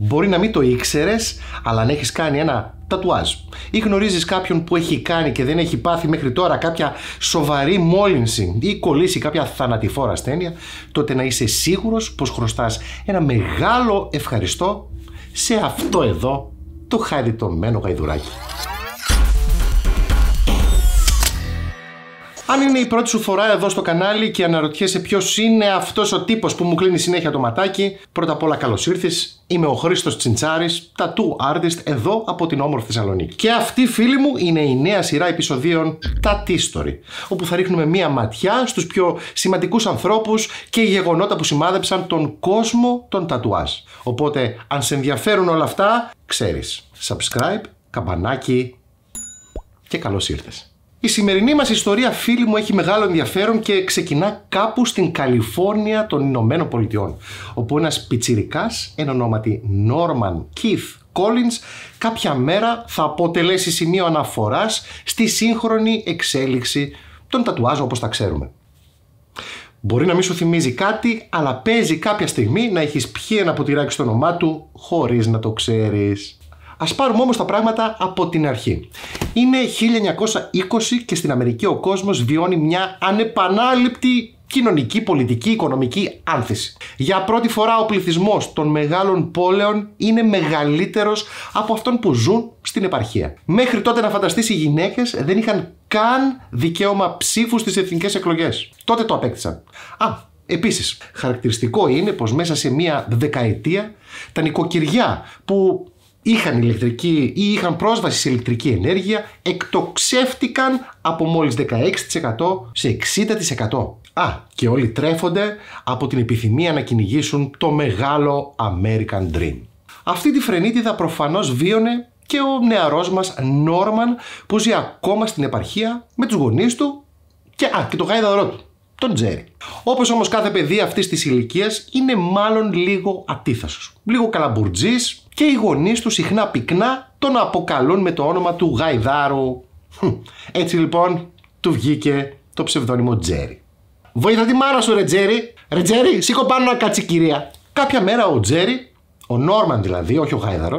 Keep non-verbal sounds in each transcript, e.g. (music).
Μπορεί να μην το ήξερες, αλλά αν έχεις κάνει ένα τατουάζ ή γνωρίζεις κάποιον που έχει κάνει και δεν έχει πάθει μέχρι τώρα κάποια σοβαρή μόλυνση ή κολλήσει κάποια θανατηφόρα ασθένεια, τότε να είσαι σίγουρος πως χρωστάς ένα μεγάλο ευχαριστώ σε αυτό εδώ το χαριτωμένο γαϊδουράκι. Αν είναι η πρώτη σου φορά εδώ στο κανάλι και αναρωτιέσαι ποιος είναι αυτός ο τύπος που μου κλείνει συνέχεια το ματάκι, πρώτα απ' όλα καλώς ήρθες. Είμαι ο Χρήστος Τσιντσάρης, tattoo artist εδώ από την όμορφη Θεσσαλονίκη. Και αυτή, φίλοι μου, είναι η νέα σειρά επεισοδίων Tattoo Story, όπου θα ρίχνουμε μία ματιά στους πιο σημαντικούς ανθρώπους και γεγονότα που σημάδεψαν τον κόσμο των τατουάς. Οπότε, αν σε ενδιαφέρουν όλα αυτά, ξέρεις. Subscribe, καμπανάκι και καλώς ήρθες. Η σημερινή μας ιστορία φίλοι μου έχει μεγάλο ενδιαφέρον και ξεκινά κάπου στην Καλιφόρνια των Ηνωμένων Πολιτειών όπου ένας πιτσιρικάς εν ονόματι Norman Keith Collins κάποια μέρα θα αποτελέσει σημείο αναφοράς στη σύγχρονη εξέλιξη των τατουάζων όπως τα ξέρουμε. Μπορεί να μην σου θυμίζει κάτι, αλλά παίζει κάποια στιγμή να έχεις πιει ένα ποτηράκι στο όνομά του χωρίς να το ξέρεις. Ας πάρουμε όμως τα πράγματα από την αρχή. Είναι 1920 και στην Αμερική ο κόσμος βιώνει μια ανεπανάληπτη κοινωνική, πολιτική, οικονομική άνθηση. Για πρώτη φορά ο πληθυσμός των μεγάλων πόλεων είναι μεγαλύτερος από αυτόν που ζουν στην επαρχία. Μέχρι τότε να φανταστείς οι γυναίκες δεν είχαν καν δικαίωμα ψήφου στις εθνικές εκλογές. Τότε το απέκτησαν. Α, επίσης, χαρακτηριστικό είναι πως μέσα σε μία δεκαετία τα νοικοκυριά που είχαν ηλεκτρική ή είχαν πρόσβαση σε ηλεκτρική ενέργεια εκτοξεύτηκαν από μόλις 16% σε 60%. Α, και όλοι τρέφονται από την επιθυμία να κυνηγήσουν το μεγάλο American Dream. Αυτή τη φρενίτιδα προφανώς βίωνε και ο νεαρός μας Νόρμαν που ζει ακόμα στην επαρχία με τους γονείς του και, α, και το γάιδαρό του, τον Τζέρι. Όπως όμως κάθε παιδί αυτής της ηλικίας είναι μάλλον λίγο ατίθασος, λίγο καλαμπουρτζής, και οι γονείς τους συχνά πυκνά τον αποκαλούν με το όνομα του Γαϊδάρου. Έτσι λοιπόν του βγήκε το ψευδόνιμο Τζέρι. Βοήθα τη μάνα σου, ρε Τζέρι! Ρε Τζέρι, σήκω πάνω να κάτσει κυρία. Κάποια μέρα ο Τζέρι, ο Νόρμαν δηλαδή, όχι ο Γάιδαρο,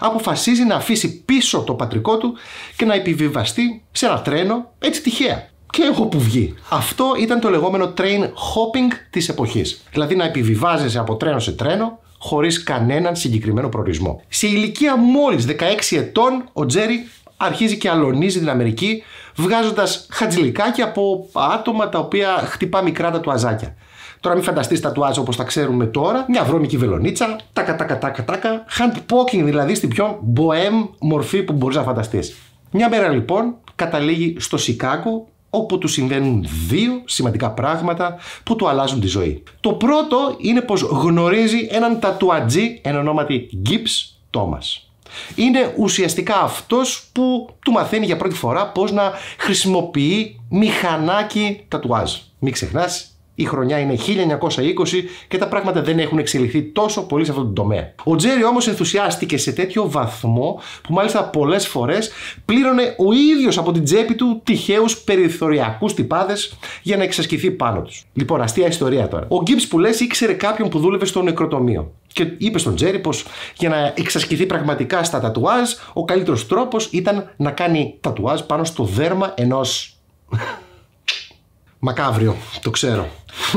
αποφασίζει να αφήσει πίσω το πατρικό του και να επιβιβαστεί σε ένα τρένο έτσι τυχαία. Και έχω που βγει. Αυτό ήταν το λεγόμενο train hopping της εποχής. Δηλαδή να επιβιβάζεσαι από τρένο σε τρένο χωρίς κανέναν συγκεκριμένο προορισμό. Σε ηλικία μόλις 16 ετών ο Τζέρι αρχίζει και αλωνίζει την Αμερική βγάζοντας χατζηλικάκια από άτομα τα οποία χτυπά μικρά τα τουαζάκια. Τώρα μην φανταστείς τα τουάζ όπως τα ξέρουμε τώρα, μια βρώμικη βελονίτσα, τάκα τάκα τάκα τάκα, hand δηλαδή στην πιο μποέμ μορφή που μπορείς να φανταστείς. Μια μέρα λοιπόν καταλήγει στο Σικάγο όπου του συμβαίνουν δύο σημαντικά πράγματα που του αλλάζουν τη ζωή. Το πρώτο είναι πως γνωρίζει έναν τατουατζή εν ονόματι Gibbs Thomas. Είναι ουσιαστικά αυτός που του μαθαίνει για πρώτη φορά πώς να χρησιμοποιεί μηχανάκι τατουάζ. Μην ξεχνάς, η χρονιά είναι 1920 και τα πράγματα δεν έχουν εξελιχθεί τόσο πολύ σε αυτόν τον τομέα. Ο Τζέρι όμως ενθουσιάστηκε σε τέτοιο βαθμό που μάλιστα πολλές φορές πλήρωνε ο ίδιος από την τσέπη του τυχαίους περιθωριακούς τυπάδες για να εξασκηθεί πάνω τους. Λοιπόν, αστεία ιστορία τώρα. Ο Γκίμπ που λες ήξερε κάποιον που δούλευε στο νεκροτομείο. Και είπε στον Τζέρι πως για να εξασκηθεί πραγματικά στα τατουάζ, ο καλύτερος τρόπος ήταν να κάνει τατουάζ πάνω στο δέρμα ενός. Μακάβριο, το ξέρω.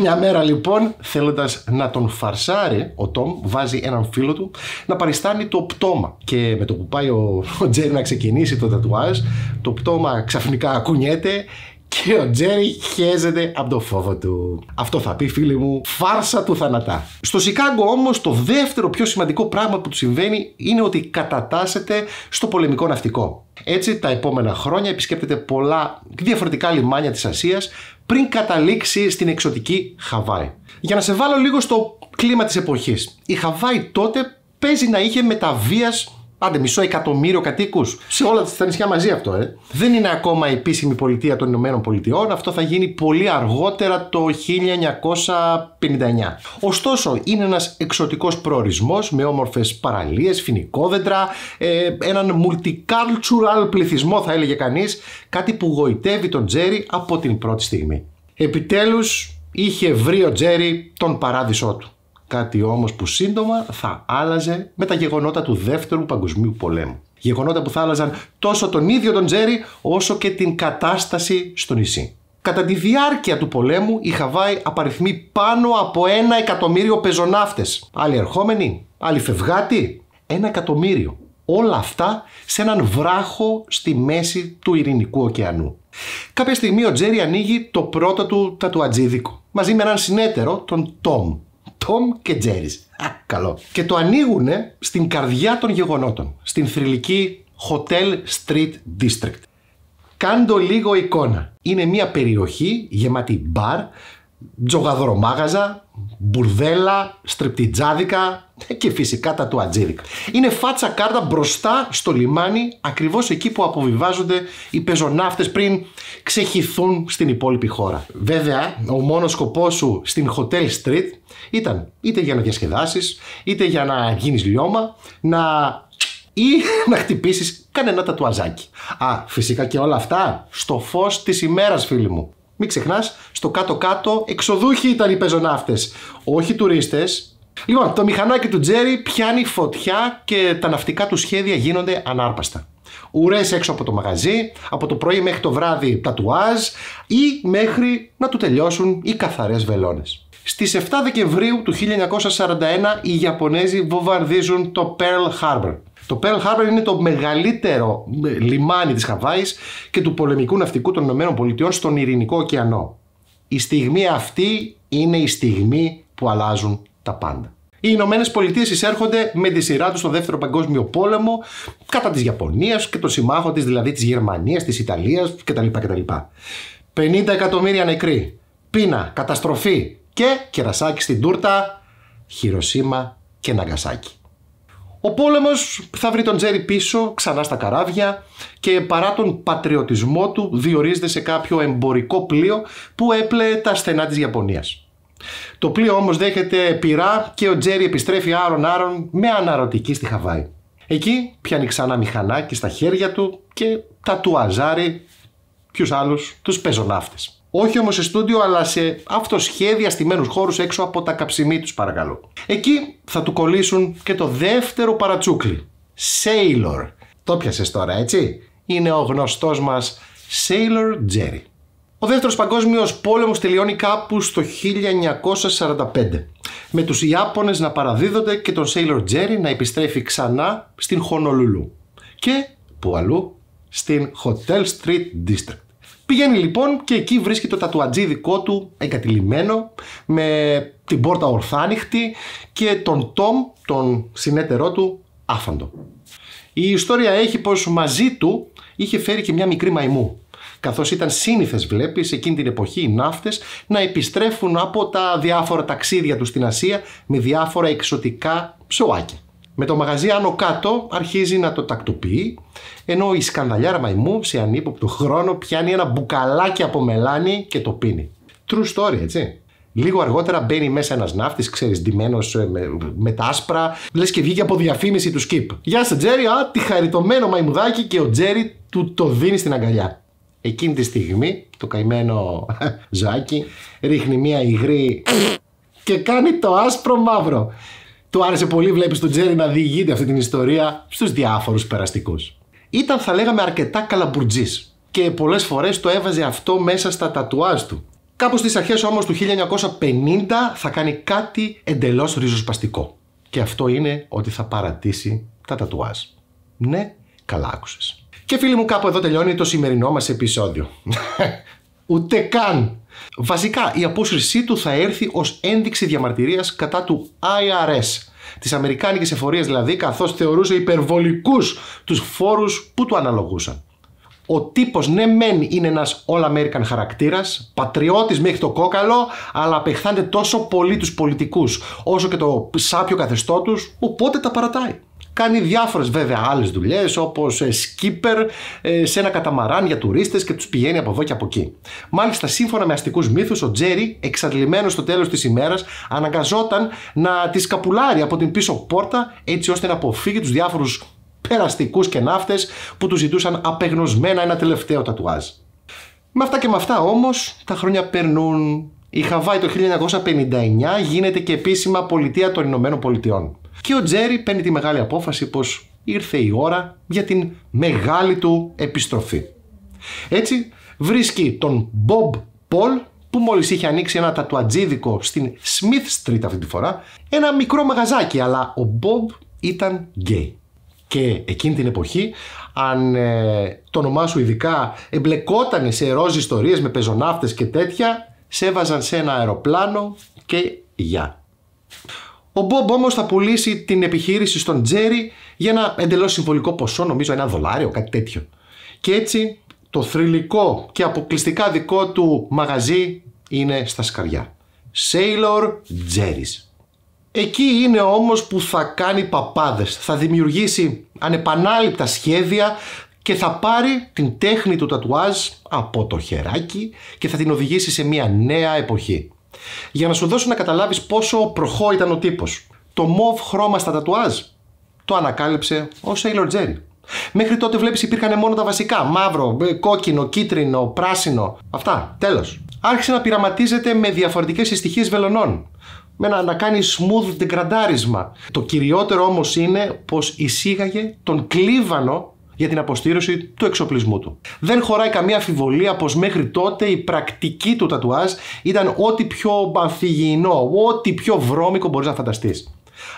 Μια μέρα λοιπόν, θέλοντας να τον φαρσάρει, ο Τόμ βάζει έναν φίλο του να παριστάνει το πτώμα. Και με το που πάει ο, ο Τζέρι να ξεκινήσει το τατουάζ, το πτώμα ξαφνικά ακουνιέται και ο Τζέρι χαίζεται από το φόβο του. Αυτό θα πει φίλοι μου, φάρσα του θανατά. Στο Σικάγκο όμως, το δεύτερο πιο σημαντικό πράγμα που του συμβαίνει είναι ότι κατατάσσεται στο πολεμικό ναυτικό. Έτσι τα επόμενα χρόνια επισκέπτεται πολλά διαφορετικά λιμάνια της Ασίας πριν καταλήξει στην εξωτική Χαβάη. Για να σε βάλω λίγο στο κλίμα της εποχής. Η Χαβάη τότε παίζει να είχε μεταβίας Άντε, μισό εκατομμύριο κατοίκους σε όλα τα νησιά μαζί αυτό, ε. Δεν είναι ακόμα η επίσημη πολιτεία των Ηνωμένων Πολιτειών. Αυτό θα γίνει πολύ αργότερα το 1959. Ωστόσο, είναι ένας εξωτικός προορισμός με όμορφες παραλίες, φοινικόδεντρα, ε, έναν multicultural πληθυσμό, θα έλεγε κανείς. Κάτι που γοητεύει τον Τζέρι από την πρώτη στιγμή. Επιτέλους, είχε βρει ο Τζέρι τον παράδεισό του. Κάτι όμως που σύντομα θα άλλαζε με τα γεγονότα του Δεύτερου Παγκοσμίου Πολέμου. Γεγονότα που θα άλλαζαν τόσο τον ίδιο τον Τζέρι όσο και την κατάσταση στο νησί. Κατά τη διάρκεια του πολέμου η Χαβάη απαριθμεί πάνω από ένα εκατομμύριο πεζοναύτες. Άλλοι ερχόμενοι, άλλοι φευγάτοι, ένα εκατομμύριο. Όλα αυτά σε έναν βράχο στη μέση του Ειρηνικού ωκεανού. Κάποια στιγμή ο Τζέρι ανοίγει το πρώτο του τατουατζίδικο μαζί με έναν συνέτερο, τον Τόμ. Τόμ και Τζέρις. καλό. Και το ανοίγουν στην καρδιά των γεγονότων, στην θρηλυκή Hotel Street District. Κάντο λίγο εικόνα. Είναι μια περιοχή γεμάτη μπαρ τζογαδρομάγαζα, μπουρδέλα, στριπτιτζάδικα ε, και φυσικά τα του ατζίδικα. Είναι φάτσα κάρτα μπροστά στο λιμάνι, ακριβώς εκεί που αποβιβάζονται οι πεζοναύτες πριν ξεχυθούν στην υπόλοιπη χώρα. Βέβαια, ο μόνος σκοπός σου στην Hotel Street ήταν είτε για να διασκεδάσεις, είτε για να γίνεις λιώμα, να ή να χτυπήσεις κανένα τατουαζάκι. Α, φυσικά και όλα αυτά στο φως της ημέρας φίλοι μου. Μην ξεχνάς, στο κάτω-κάτω εξοδούχοι ήταν οι πεζοναύτες, όχι τουρίστες. Λοιπόν, το μηχανάκι του Τζέρι πιάνει φωτιά και τα ναυτικά του σχέδια γίνονται ανάρπαστα. Ουρές έξω από το μαγαζί, από το πρωί μέχρι το βράδυ τατουάζ ή μέχρι να του τελειώσουν οι καθαρές βελόνες. Στις 7 Δεκεμβρίου του 1941 οι Ιαπωνέζοι βομβαρδίζουν το Pearl Harbor. Το Pearl Harbor είναι το μεγαλύτερο λιμάνι της Χαβάης και του πολεμικού ναυτικού των ΗΠΑ στον Ειρηνικό ωκεανό. Η στιγμή αυτή είναι η στιγμή που αλλάζουν τα πάντα. Οι Ηνωμένες Πολιτείες εισέρχονται με τη σειρά τους στο Δεύτερο Παγκόσμιο Πόλεμο κατά της Ιαπωνίας και των συμμάχων της, δηλαδή της Γερμανίας, της Ιταλίας κτλ. κτλ. 50 εκατομμύρια νεκροί, πείνα, καταστροφή και κερασάκι στην τούρτα, Χειροσύμα και Ναγκασάκι. Ο πόλεμος θα βρει τον Τζέρι πίσω, ξανά στα καράβια και παρά τον πατριωτισμό του διορίζεται σε κάποιο εμπορικό πλοίο που έπλεε τα στενά της Ιαπωνίας. Το πλοίο όμως δέχεται πειρά και ο Τζέρι επιστρέφει άρον-άρον με αναρωτική στη Χαβάη. Εκεί πιάνει ξανά μηχανάκι στα χέρια του και τα του αζάρει ποιους άλλους, τους όχι όμως σε στούντιο, αλλά σε αυτοσχέδια στημένου χώρους έξω από τα καψιμί τους, παρακαλώ. Εκεί θα του κολλήσουν και το δεύτερο παρατσούκλι. Sailor. Το πιασε τώρα, έτσι. Είναι ο γνωστός μας Sailor Jerry. Ο δεύτερος παγκόσμιος πόλεμος τελειώνει κάπου στο 1945 με τους Ιάπωνες να παραδίδονται και τον Sailor Jerry να επιστρέφει ξανά στην Χονολουλού και που αλλού στην Hotel Street District. Πηγαίνει λοιπόν και εκεί βρίσκεται το τατουατζί δικό του εγκατηλειμμένο με την πόρτα ορθάνυχτη και τον Τόμ, τον συνέτερό του, άφαντο. Η ιστορία έχει πως μαζί του είχε φέρει και μια μικρή μαϊμού καθώς ήταν σύνηθες βλέπεις εκείνη την εποχή οι ναύτες να επιστρέφουν από τα διάφορα ταξίδια τους στην Ασία με διάφορα εξωτικά ψωάκια. Με το μαγαζί άνω κάτω αρχίζει να το τακτοποιεί, ενώ η σκανδαλιάρα μαϊμού σε ανύποπτο χρόνο πιάνει ένα μπουκαλάκι από μελάνι και το πίνει. True story, έτσι. Λίγο αργότερα μπαίνει μέσα ένας ναύτης, ξέρεις, ντυμένος ε, με, τα άσπρα, λες και βγήκε από διαφήμιση του Skip. Γεια σα, Τζέρι, α, τη χαριτωμένο μαϊμουδάκι και ο Τζέρι του το δίνει στην αγκαλιά. Εκείνη τη στιγμή, το καημένο (laughs) ζάκι ρίχνει μία υγρή και κάνει το άσπρο μαύρο. Του άρεσε πολύ, βλέπεις τον Τζέρι να διηγείται αυτή την ιστορία στους διάφορους περαστικούς. Ήταν, θα λέγαμε, αρκετά καλαμπουρτζή και πολλές φορές το έβαζε αυτό μέσα στα τατουάζ του. Κάπου στις αρχές όμως του 1950 θα κάνει κάτι εντελώς ριζοσπαστικό. Και αυτό είναι ότι θα παρατήσει τα τατουάζ. Ναι, καλά άκουσες. Και φίλοι μου, κάπου εδώ τελειώνει το σημερινό μας επεισόδιο. (laughs) Ούτε καν Βασικά, η απόσυρσή του θα έρθει ως ένδειξη διαμαρτυρίας κατά του IRS, της αμερικάνικης Εφορίας δηλαδή, καθώς θεωρούσε υπερβολικούς τους φόρους που του αναλογούσαν. Ο τύπος ναι μεν είναι ένας All American χαρακτήρας, πατριώτης μέχρι το κόκαλο, αλλά απεχθάνεται τόσο πολύ τους πολιτικούς όσο και το σάπιο καθεστώ του, οπότε τα παρατάει. Κάνει διάφορες βέβαια άλλες δουλειές όπως ε, σκίπερ ε, σε ένα καταμαράν για τουρίστες και τους πηγαίνει από εδώ και από εκεί. Μάλιστα, σύμφωνα με αστικούς μύθους, ο Τζέρι, εξαντλημένος στο τέλος της ημέρας, αναγκαζόταν να τη σκαπουλάρει από την πίσω πόρτα έτσι ώστε να αποφύγει τους διάφορους περαστικούς και ναύτες που του ζητούσαν απεγνωσμένα ένα τελευταίο τατουάζ. Με αυτά και με αυτά όμως, τα χρόνια περνούν. Η Χαβάη το 1959 γίνεται και επίσημα πολιτεία των Ηνωμένων Πολιτειών. Και ο Τζέρι παίρνει τη μεγάλη απόφαση πως ήρθε η ώρα για την μεγάλη του επιστροφή. Έτσι βρίσκει τον Bob Πολ που μόλις είχε ανοίξει ένα τατουατζίδικο στην Smith Street αυτή τη φορά, ένα μικρό μαγαζάκι, αλλά ο Bob ήταν γκέι. Και εκείνη την εποχή, αν ε, το όνομά σου ειδικά εμπλεκόταν σε ροζ ιστορίες με πεζοναύτες και τέτοια, σε έβαζαν σε ένα αεροπλάνο και γεια. Ο Μπομπ όμως θα πουλήσει την επιχείρηση στον Τζέρι για ένα εντελώς συμβολικό ποσό, νομίζω ένα δολάριο, κάτι τέτοιο. Και έτσι το θρηλυκό και αποκλειστικά δικό του μαγαζί είναι στα σκαριά. Sailor Jerry's. Εκεί είναι όμως που θα κάνει παπάδες, θα δημιουργήσει ανεπανάληπτα σχέδια και θα πάρει την τέχνη του τατουάζ από το χεράκι και θα την οδηγήσει σε μια νέα εποχή. Για να σου δώσω να καταλάβεις πόσο προχώ ήταν ο τύπος. Το μοβ χρώμα στα τατουάζ το ανακάλυψε ο Σέιλορ Τζέρι. Μέχρι τότε βλέπεις υπήρχαν μόνο τα βασικά, μαύρο, ε, κόκκινο, κίτρινο, πράσινο, αυτά, τέλος. Άρχισε να πειραματίζεται με διαφορετικές συστοιχίες βελονών, με να, να κάνει smooth degradάρισμα. Το κυριότερο όμως είναι πως εισήγαγε τον κλίβανο για την αποστήρωση του εξοπλισμού του. Δεν χωράει καμία αμφιβολία πως μέχρι τότε η πρακτική του τατουάζ ήταν ό,τι πιο αμφιγεινό, ό,τι πιο βρώμικο μπορείς να φανταστείς.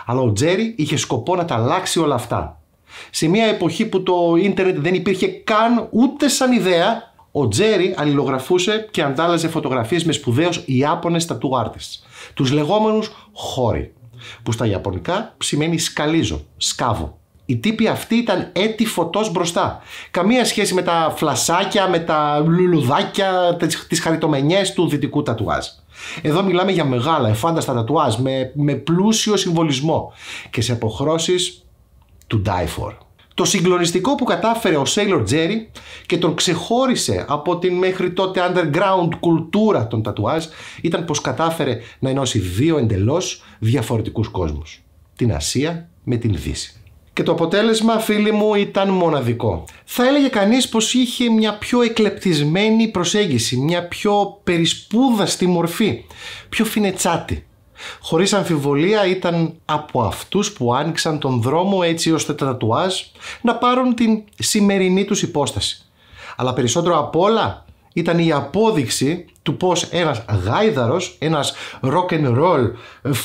Αλλά ο Τζέρι είχε σκοπό να τα αλλάξει όλα αυτά. Σε μια εποχή που το ίντερνετ δεν υπήρχε καν ούτε σαν ιδέα, ο Τζέρι αλληλογραφούσε και αντάλλαζε φωτογραφίες με σπουδαίους Ιάπωνες tattoo artists, τους λεγόμενους χώροι, που στα Ιαπωνικά σημαίνει σκαλίζω, σκάβω. Οι τύποι αυτοί ήταν έτη φωτός μπροστά. Καμία σχέση με τα φλασάκια, με τα λουλουδάκια, τις χαριτομενιές του δυτικού τατουάζ. Εδώ μιλάμε για μεγάλα, εφάνταστα τατουάζ, με, με πλούσιο συμβολισμό και σε αποχρώσεις του die for. Το συγκλονιστικό που κατάφερε ο Sailor Jerry και τον ξεχώρισε από την μέχρι τότε underground κουλτούρα των τατουάζ ήταν πως κατάφερε να ενώσει δύο εντελώς διαφορετικούς κόσμους. Την Ασία με την Δύση. Και το αποτέλεσμα, φίλοι μου, ήταν μοναδικό. Θα έλεγε κανείς πως είχε μια πιο εκλεπτισμένη προσέγγιση, μια πιο περισπούδαστη μορφή, πιο φινετσάτη. Χωρίς αμφιβολία ήταν από αυτούς που άνοιξαν τον δρόμο έτσι ώστε τα τατουάζ να πάρουν την σημερινή τους υπόσταση. Αλλά περισσότερο απ' όλα ήταν η απόδειξη του πως ένας γάιδαρος, ένας rock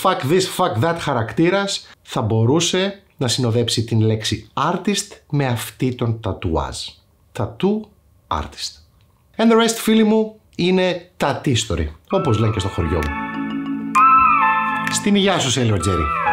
fuck this, fuck that χαρακτήρας θα μπορούσε να συνοδέψει την λέξη artist με αυτή τον τατουάζ. Tattoo artist. And the rest φίλοι μου είναι τατίστορη, όπως λένε και στο χωριό μου. Στην υγειά σου Σέλιο Τζέρι.